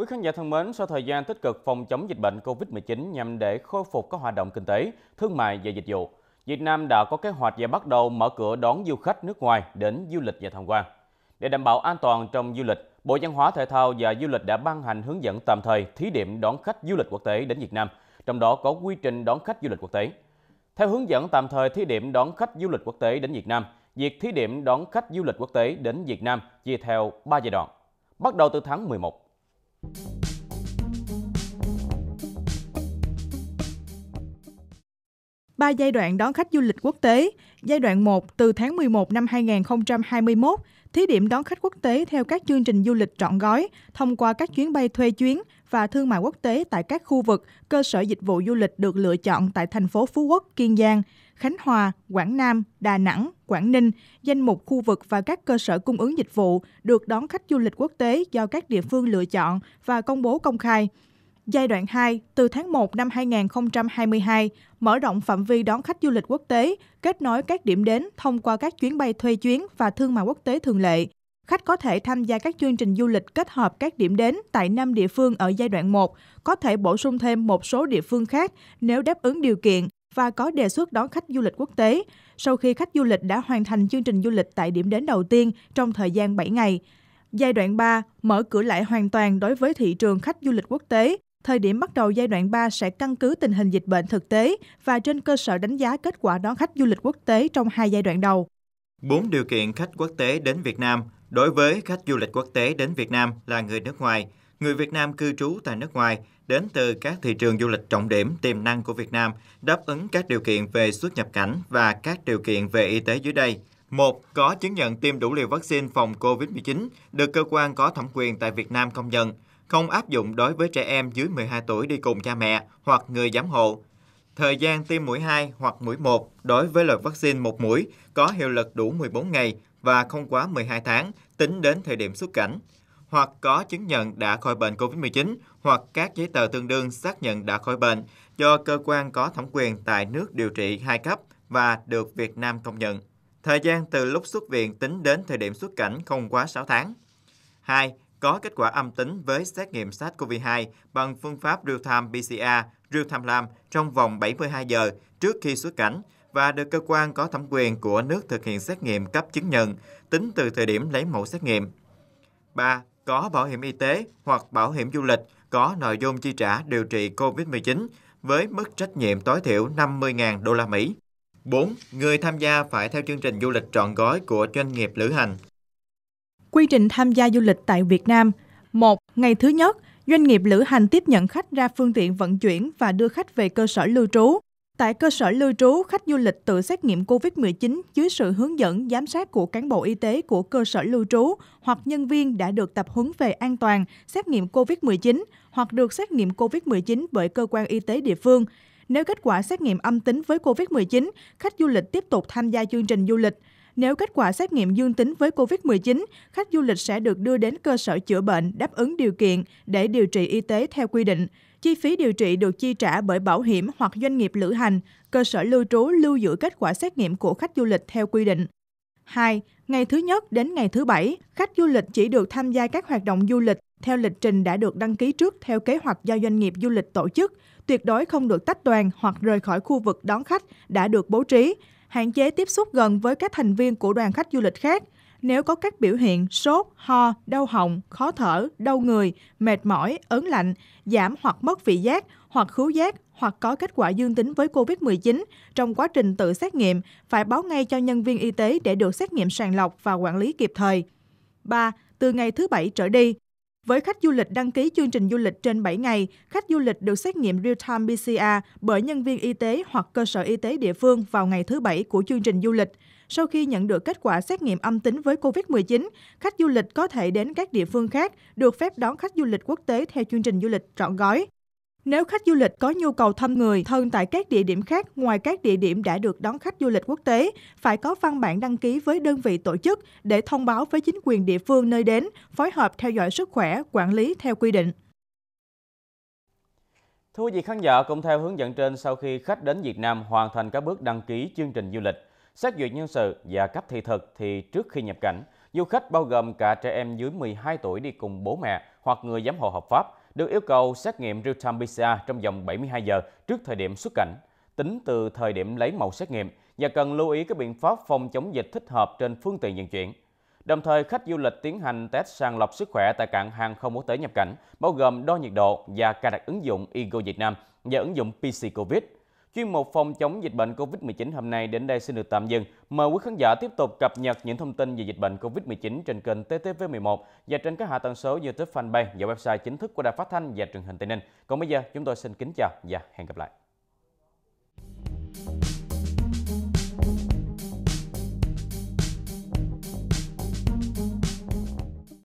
Quý khán giả thân mến, sau thời gian tích cực phòng chống dịch bệnh COVID-19 nhằm để khôi phục các hoạt động kinh tế, thương mại và dịch vụ, Việt Nam đã có kế hoạch và bắt đầu mở cửa đón du khách nước ngoài đến du lịch và tham quan. Để đảm bảo an toàn trong du lịch, Bộ Văn hóa Thể thao và Du lịch đã ban hành hướng dẫn tạm thời thí điểm đón khách du lịch quốc tế đến Việt Nam, trong đó có quy trình đón khách du lịch quốc tế. Theo hướng dẫn tạm thời thí điểm đón khách du lịch quốc tế đến Việt Nam, việc thí điểm đón khách du lịch quốc tế đến Việt Nam chia theo 3 giai đoạn, bắt đầu từ tháng 11. Ba giai đoạn đón khách du lịch quốc tế. Giai đoạn 1 từ tháng 11 năm 2021 thí điểm đón khách quốc tế theo các chương trình du lịch trọn gói thông qua các chuyến bay thuê chuyến và thương mại quốc tế tại các khu vực, cơ sở dịch vụ du lịch được lựa chọn tại thành phố Phú Quốc, Kiên Giang. Khánh Hòa, Quảng Nam, Đà Nẵng, Quảng Ninh, danh mục khu vực và các cơ sở cung ứng dịch vụ được đón khách du lịch quốc tế do các địa phương lựa chọn và công bố công khai. Giai đoạn 2, từ tháng 1 năm 2022, mở rộng phạm vi đón khách du lịch quốc tế, kết nối các điểm đến thông qua các chuyến bay thuê chuyến và thương mại quốc tế thường lệ. Khách có thể tham gia các chương trình du lịch kết hợp các điểm đến tại năm địa phương ở giai đoạn 1, có thể bổ sung thêm một số địa phương khác nếu đáp ứng điều kiện và có đề xuất đón khách du lịch quốc tế sau khi khách du lịch đã hoàn thành chương trình du lịch tại điểm đến đầu tiên trong thời gian 7 ngày. Giai đoạn 3 mở cửa lại hoàn toàn đối với thị trường khách du lịch quốc tế. Thời điểm bắt đầu giai đoạn 3 sẽ căn cứ tình hình dịch bệnh thực tế và trên cơ sở đánh giá kết quả đón khách du lịch quốc tế trong hai giai đoạn đầu. bốn điều kiện khách quốc tế đến Việt Nam đối với khách du lịch quốc tế đến Việt Nam là người nước ngoài – người Việt Nam cư trú tại nước ngoài đến từ các thị trường du lịch trọng điểm tiềm năng của Việt Nam đáp ứng các điều kiện về xuất nhập cảnh và các điều kiện về y tế dưới đây. một Có chứng nhận tiêm đủ liều vaccine phòng COVID-19 được cơ quan có thẩm quyền tại Việt Nam công nhận, không áp dụng đối với trẻ em dưới 12 tuổi đi cùng cha mẹ hoặc người giám hộ. Thời gian tiêm mũi 2 hoặc mũi 1 đối với loại vaccine một mũi có hiệu lực đủ 14 ngày và không quá 12 tháng tính đến thời điểm xuất cảnh hoặc có chứng nhận đã khỏi bệnh COVID-19 hoặc các giấy tờ tương đương xác nhận đã khỏi bệnh do cơ quan có thẩm quyền tại nước điều trị hai cấp và được Việt Nam công nhận. Thời gian từ lúc xuất viện tính đến thời điểm xuất cảnh không quá 6 tháng. 2. Có kết quả âm tính với xét nghiệm SARS-CoV-2 bằng phương pháp real-time PCR, real-time lam trong vòng 72 giờ trước khi xuất cảnh và được cơ quan có thẩm quyền của nước thực hiện xét nghiệm cấp chứng nhận tính từ thời điểm lấy mẫu xét nghiệm. 3 có bảo hiểm y tế hoặc bảo hiểm du lịch có nội dung chi trả điều trị COVID-19 với mức trách nhiệm tối thiểu 50.000 đô la Mỹ. 4. Người tham gia phải theo chương trình du lịch trọn gói của doanh nghiệp lữ hành. Quy trình tham gia du lịch tại Việt Nam 1. Ngày thứ nhất, doanh nghiệp lữ hành tiếp nhận khách ra phương tiện vận chuyển và đưa khách về cơ sở lưu trú. Tại cơ sở lưu trú, khách du lịch tự xét nghiệm COVID-19 dưới sự hướng dẫn giám sát của cán bộ y tế của cơ sở lưu trú hoặc nhân viên đã được tập huấn về an toàn xét nghiệm COVID-19 hoặc được xét nghiệm COVID-19 bởi cơ quan y tế địa phương. Nếu kết quả xét nghiệm âm tính với COVID-19, khách du lịch tiếp tục tham gia chương trình du lịch – nếu kết quả xét nghiệm dương tính với COVID-19, khách du lịch sẽ được đưa đến cơ sở chữa bệnh đáp ứng điều kiện để điều trị y tế theo quy định. Chi phí điều trị được chi trả bởi bảo hiểm hoặc doanh nghiệp lữ hành, cơ sở lưu trú lưu giữ kết quả xét nghiệm của khách du lịch theo quy định. 2. Ngày thứ nhất đến ngày thứ bảy, khách du lịch chỉ được tham gia các hoạt động du lịch theo lịch trình đã được đăng ký trước theo kế hoạch do doanh nghiệp du lịch tổ chức, tuyệt đối không được tách đoàn hoặc rời khỏi khu vực đón khách đã được bố trí hạn chế tiếp xúc gần với các thành viên của đoàn khách du lịch khác. Nếu có các biểu hiện sốt, ho, đau họng, khó thở, đau người, mệt mỏi, ớn lạnh, giảm hoặc mất vị giác hoặc khứu giác hoặc có kết quả dương tính với COVID-19 trong quá trình tự xét nghiệm, phải báo ngay cho nhân viên y tế để được xét nghiệm sàng lọc và quản lý kịp thời. 3. Từ ngày thứ Bảy trở đi, với khách du lịch đăng ký chương trình du lịch trên 7 ngày, khách du lịch được xét nghiệm real-time PCR bởi nhân viên y tế hoặc cơ sở y tế địa phương vào ngày thứ Bảy của chương trình du lịch. Sau khi nhận được kết quả xét nghiệm âm tính với COVID-19, khách du lịch có thể đến các địa phương khác được phép đón khách du lịch quốc tế theo chương trình du lịch trọn gói. Nếu khách du lịch có nhu cầu thăm người thân tại các địa điểm khác ngoài các địa điểm đã được đón khách du lịch quốc tế, phải có văn bản đăng ký với đơn vị tổ chức để thông báo với chính quyền địa phương nơi đến, phối hợp theo dõi sức khỏe, quản lý theo quy định. Thưa quý vị khán giả, cũng theo hướng dẫn trên, sau khi khách đến Việt Nam hoàn thành các bước đăng ký chương trình du lịch, xét duyệt nhân sự và cấp thị thực thì trước khi nhập cảnh, du khách bao gồm cả trẻ em dưới 12 tuổi đi cùng bố mẹ hoặc người giám hộ hợp pháp – được yêu cầu xét nghiệm real-time PCR trong vòng 72 giờ trước thời điểm xuất cảnh, tính từ thời điểm lấy mẫu xét nghiệm và cần lưu ý các biện pháp phòng chống dịch thích hợp trên phương tiện vận chuyển. Đồng thời, khách du lịch tiến hành test sàng lọc sức khỏe tại cảng hàng không quốc tế nhập cảnh, bao gồm đo nhiệt độ và cài đặt ứng dụng Ego Việt Nam và ứng dụng PC Covid Chuyên mục phòng chống dịch bệnh COVID-19 hôm nay đến đây xin được tạm dừng. Mời quý khán giả tiếp tục cập nhật những thông tin về dịch bệnh COVID-19 trên kênh TTV11 và trên các hạ tầng số YouTube fanpage và website chính thức của Đài Phát Thanh và Truyền hình Tây Ninh. Còn bây giờ, chúng tôi xin kính chào và hẹn gặp lại.